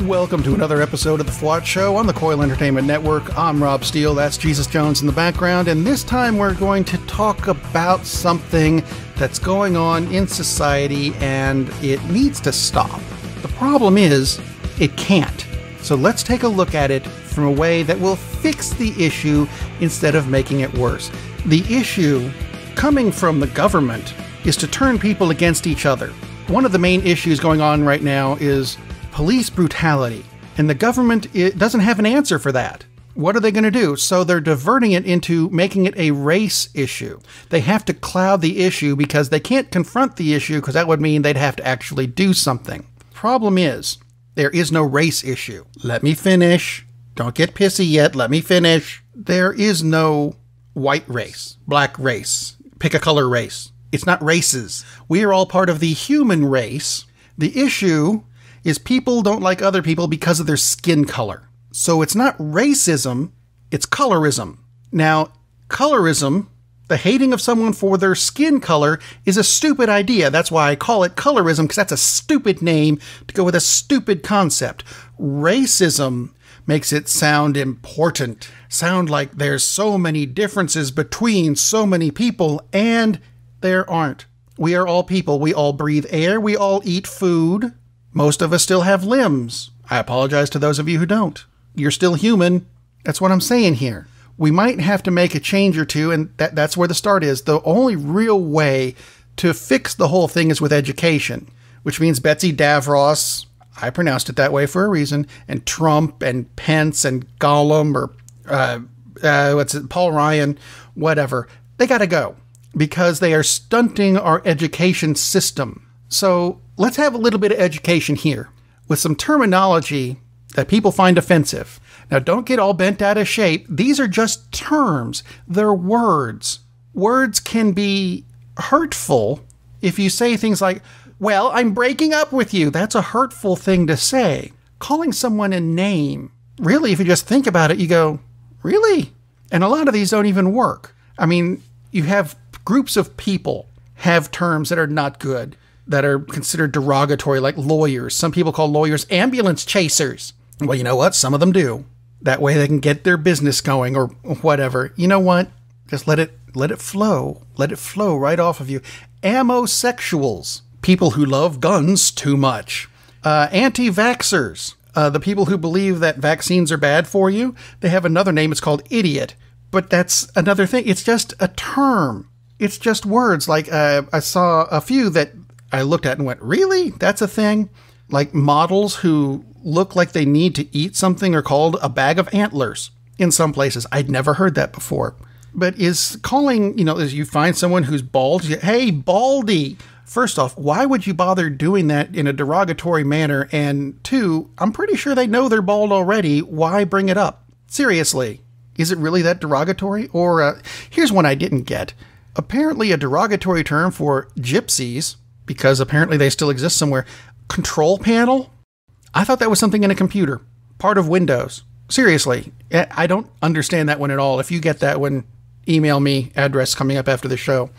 Welcome to another episode of The Flot Show on the Coil Entertainment Network. I'm Rob Steele, that's Jesus Jones in the background, and this time we're going to talk about something that's going on in society and it needs to stop. The problem is, it can't. So let's take a look at it from a way that will fix the issue instead of making it worse. The issue coming from the government is to turn people against each other. One of the main issues going on right now is police brutality, and the government doesn't have an answer for that. What are they going to do? So they're diverting it into making it a race issue. They have to cloud the issue because they can't confront the issue because that would mean they'd have to actually do something. Problem is, there is no race issue. Let me finish. Don't get pissy yet. Let me finish. There is no white race, black race, pick a color race. It's not races. We are all part of the human race. The issue is people don't like other people because of their skin color. So it's not racism, it's colorism. Now, colorism, the hating of someone for their skin color, is a stupid idea. That's why I call it colorism, because that's a stupid name to go with a stupid concept. Racism makes it sound important, sound like there's so many differences between so many people, and there aren't. We are all people. We all breathe air. We all eat food. Most of us still have limbs. I apologize to those of you who don't. You're still human. That's what I'm saying here. We might have to make a change or two, and that, that's where the start is. The only real way to fix the whole thing is with education, which means Betsy Davros, I pronounced it that way for a reason. And Trump and Pence and Gollum or uh, uh, what's it, Paul Ryan, whatever, they got to go because they are stunting our education system. So let's have a little bit of education here with some terminology that people find offensive. Now, don't get all bent out of shape. These are just terms, they're words. Words can be hurtful if you say things like, well, I'm breaking up with you. That's a hurtful thing to say. Calling someone a name, really, if you just think about it, you go, really? And a lot of these don't even work. I mean, you have groups of people have terms that are not good, that are considered derogatory, like lawyers. Some people call lawyers ambulance chasers. Well, you know what? Some of them do. That way they can get their business going or whatever. You know what? Just let it let it flow. Let it flow right off of you. Amosexuals people who love guns too much, uh, anti vaxxers, uh, the people who believe that vaccines are bad for you. They have another name, it's called idiot, but that's another thing. It's just a term, it's just words. Like uh, I saw a few that I looked at and went, really? That's a thing? Like models who look like they need to eat something are called a bag of antlers in some places. I'd never heard that before. But is calling, you know, as you find someone who's bald, you, hey, baldy, First off, why would you bother doing that in a derogatory manner? And two, I'm pretty sure they know they're bald already. Why bring it up? Seriously, is it really that derogatory? Or uh, here's one I didn't get. Apparently, a derogatory term for gypsies, because apparently they still exist somewhere, control panel? I thought that was something in a computer, part of Windows. Seriously, I don't understand that one at all. If you get that one, email me, address coming up after the show.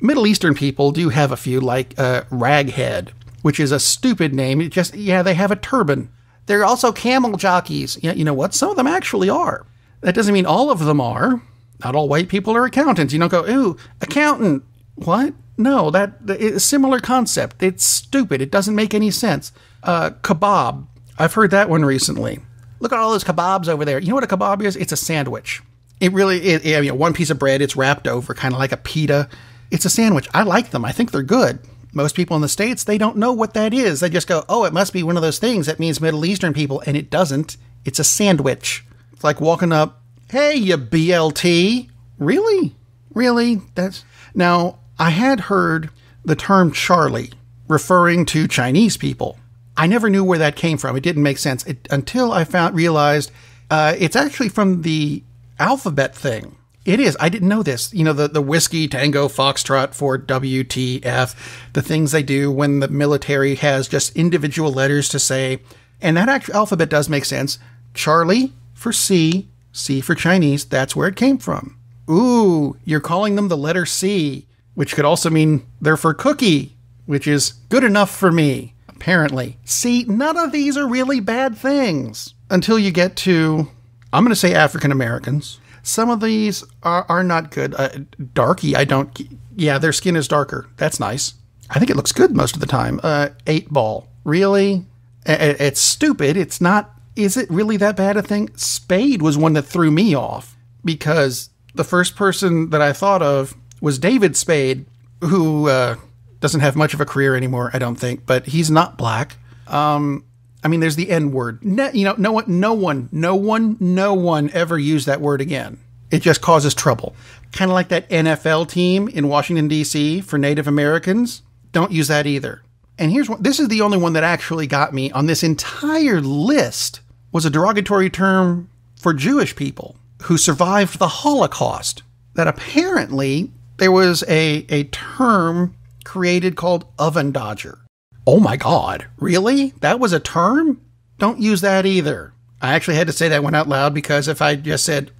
Middle Eastern people do have a few, like uh, Raghead, which is a stupid name. It just, yeah, they have a turban. they are also camel jockeys. You know, you know what? Some of them actually are. That doesn't mean all of them are. Not all white people are accountants. You don't go, ooh, accountant. What? No, that, a similar concept. It's stupid. It doesn't make any sense. Uh, kebab. I've heard that one recently. Look at all those kebabs over there. You know what a kebab is? It's a sandwich. It really is. I mean, one piece of bread. It's wrapped over, kind of like a pita, it's a sandwich. I like them. I think they're good. Most people in the States, they don't know what that is. They just go, oh, it must be one of those things that means Middle Eastern people. And it doesn't. It's a sandwich. It's like walking up, hey, you BLT. Really? Really? That's. Now, I had heard the term Charlie referring to Chinese people. I never knew where that came from. It didn't make sense it, until I found realized uh, it's actually from the alphabet thing. It is. I didn't know this. You know, the, the whiskey, tango, foxtrot for WTF, the things they do when the military has just individual letters to say, and that actual alphabet does make sense. Charlie for C, C for Chinese, that's where it came from. Ooh, you're calling them the letter C, which could also mean they're for cookie, which is good enough for me, apparently. See, none of these are really bad things until you get to, I'm going to say African Americans some of these are, are not good. Uh, darky, I don't. Yeah, their skin is darker. That's nice. I think it looks good most of the time. Uh, eight ball. Really? it's stupid. It's not. Is it really that bad a thing? Spade was one that threw me off because the first person that I thought of was David Spade, who uh, doesn't have much of a career anymore, I don't think, but he's not black. Um, I mean, there's the N word. No, you know, no one, no one, no one, no one ever used that word again. It just causes trouble. Kind of like that NFL team in Washington D.C. for Native Americans. Don't use that either. And here's This is the only one that actually got me on this entire list. Was a derogatory term for Jewish people who survived the Holocaust. That apparently there was a a term created called oven dodger oh my God, really? That was a term? Don't use that either. I actually had to say that one out loud because if I just said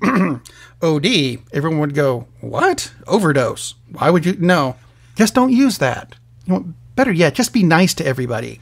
OD, everyone would go, What? Overdose. Why would you? No, just don't use that. You know, better yet, just be nice to everybody.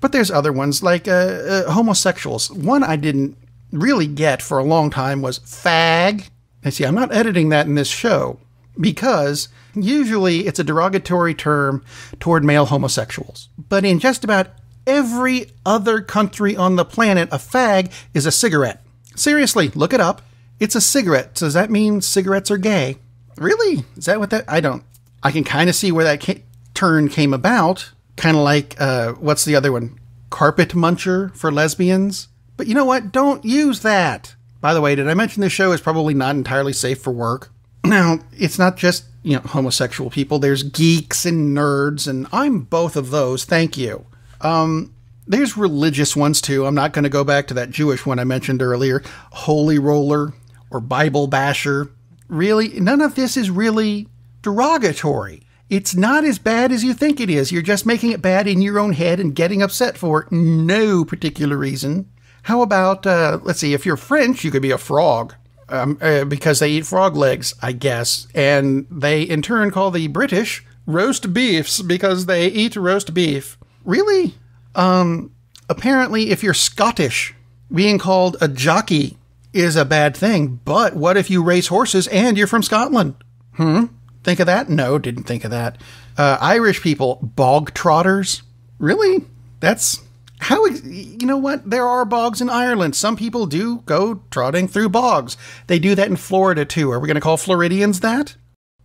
But there's other ones like uh, uh, homosexuals. One I didn't really get for a long time was fag. And see, I'm not editing that in this show because usually it's a derogatory term toward male homosexuals. But in just about every other country on the planet, a fag is a cigarette. Seriously, look it up. It's a cigarette. So does that mean cigarettes are gay? Really? Is that what that? I don't. I can kind of see where that ca turn came about. Kind of like uh, what's the other one? Carpet muncher for lesbians. But you know what? Don't use that. By the way, did I mention this show is probably not entirely safe for work? Now, it's not just, you know, homosexual people. There's geeks and nerds, and I'm both of those, thank you. Um, there's religious ones too. I'm not going to go back to that Jewish one I mentioned earlier, holy roller or Bible basher. Really, none of this is really derogatory. It's not as bad as you think it is. You're just making it bad in your own head and getting upset for no particular reason. How about, uh, let's see, if you're French, you could be a frog um, uh, because they eat frog legs, I guess, and they in turn call the British roast beefs because they eat roast beef. Really? Um, apparently, if you're Scottish, being called a jockey is a bad thing. But what if you race horses and you're from Scotland? Hmm. Think of that? No, didn't think of that. Uh, Irish people, bog trotters. Really? That's how you know what? There are bogs in Ireland. Some people do go trotting through bogs. They do that in Florida too. Are we going to call Floridians that?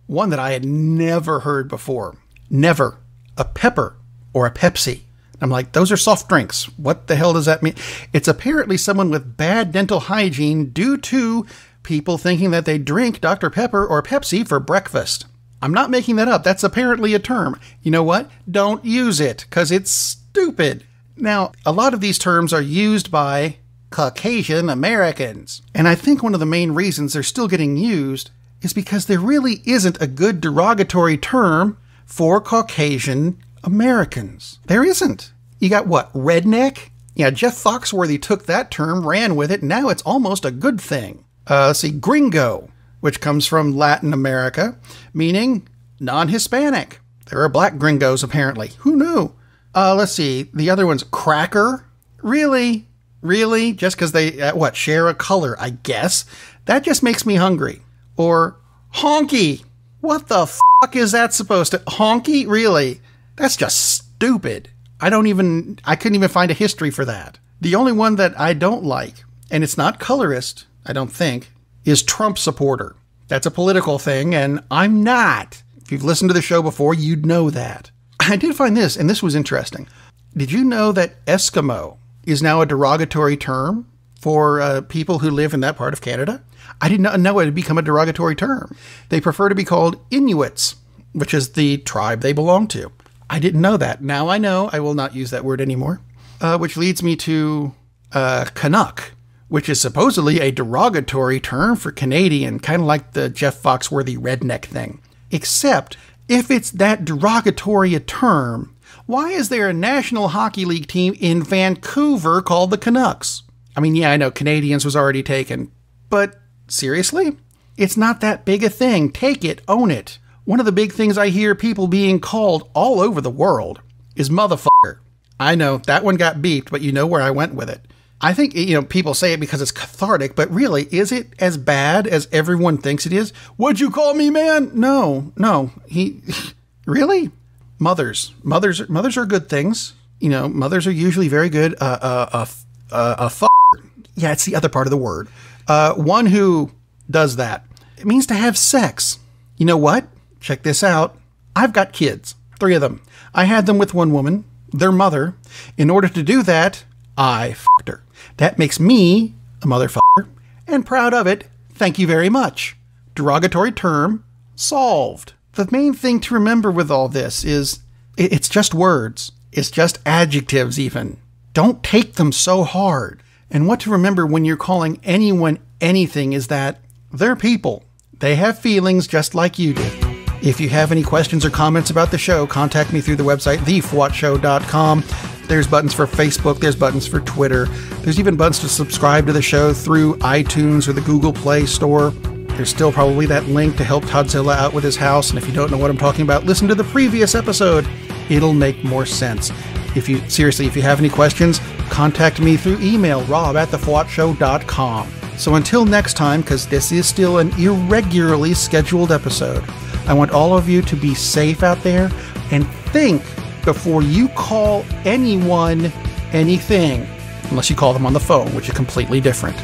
One that I had never heard before. Never. A pepper or a Pepsi. I'm like, those are soft drinks. What the hell does that mean? It's apparently someone with bad dental hygiene due to people thinking that they drink Dr. Pepper or Pepsi for breakfast. I'm not making that up. That's apparently a term. You know what? Don't use it because it's stupid. Now, a lot of these terms are used by Caucasian Americans, and I think one of the main reasons they're still getting used is because there really isn't a good derogatory term for Caucasian Americans. There isn't. You got what? Redneck? Yeah, Jeff Foxworthy took that term, ran with it, now it's almost a good thing. Uh, see, gringo, which comes from Latin America, meaning non Hispanic. There are black gringos, apparently. Who knew? Uh, let's see. The other one's Cracker. Really? Really? Just because they, uh, what, share a color, I guess? That just makes me hungry. Or Honky. What the fuck is that supposed to? Honky? Really? That's just stupid. I don't even, I couldn't even find a history for that. The only one that I don't like, and it's not colorist, I don't think, is Trump supporter. That's a political thing, and I'm not. If you've listened to the show before, you'd know that. I did find this, and this was interesting. Did you know that Eskimo is now a derogatory term for uh, people who live in that part of Canada? I did not know it had become a derogatory term. They prefer to be called Inuits, which is the tribe they belong to. I didn't know that. Now I know I will not use that word anymore, uh, which leads me to uh, Canuck, which is supposedly a derogatory term for Canadian, kind of like the Jeff Foxworthy redneck thing. Except if it's that derogatory a term, why is there a National Hockey League team in Vancouver called the Canucks? I mean, yeah, I know Canadians was already taken, but seriously? It's not that big a thing. Take it, own it. One of the big things I hear people being called all over the world is motherfucker. I know, that one got beeped, but you know where I went with it. I think you know people say it because it's cathartic, but really, is it as bad as everyone thinks it is? Would you call me man? No, no. He really mothers, mothers, mothers are good things. You know, mothers are usually very good. Uh, uh, uh, uh, yeah, it's the other part of the word. Uh, one who does that. It means to have sex. You know what? Check this out. I've got kids, three of them. I had them with one woman, their mother. In order to do that, I fucked her. That makes me a motherfucker and proud of it. Thank you very much. Derogatory term solved. The main thing to remember with all this is it's just words, it's just adjectives, even. Don't take them so hard. And what to remember when you're calling anyone anything is that they're people. They have feelings just like you do. If you have any questions or comments about the show, contact me through the website, thefwatshow.com. There's buttons for Facebook, there's buttons for Twitter, there's even buttons to subscribe to the show through iTunes or the Google Play Store. There's still probably that link to help Toddzilla out with his house, and if you don't know what I'm talking about, listen to the previous episode. It'll make more sense. If you seriously, if you have any questions, contact me through email, rob at thefoatshow.com. So until next time, because this is still an irregularly scheduled episode, I want all of you to be safe out there and think before you call anyone anything, unless you call them on the phone, which is completely different.